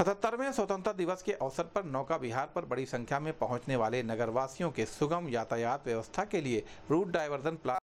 सतहत्तरवें स्वतंत्रता दिवस के अवसर पर नौका विहार पर बड़ी संख्या में पहुंचने वाले नगरवासियों के सुगम यातायात व्यवस्था के लिए रूट डायवर्जन प्लान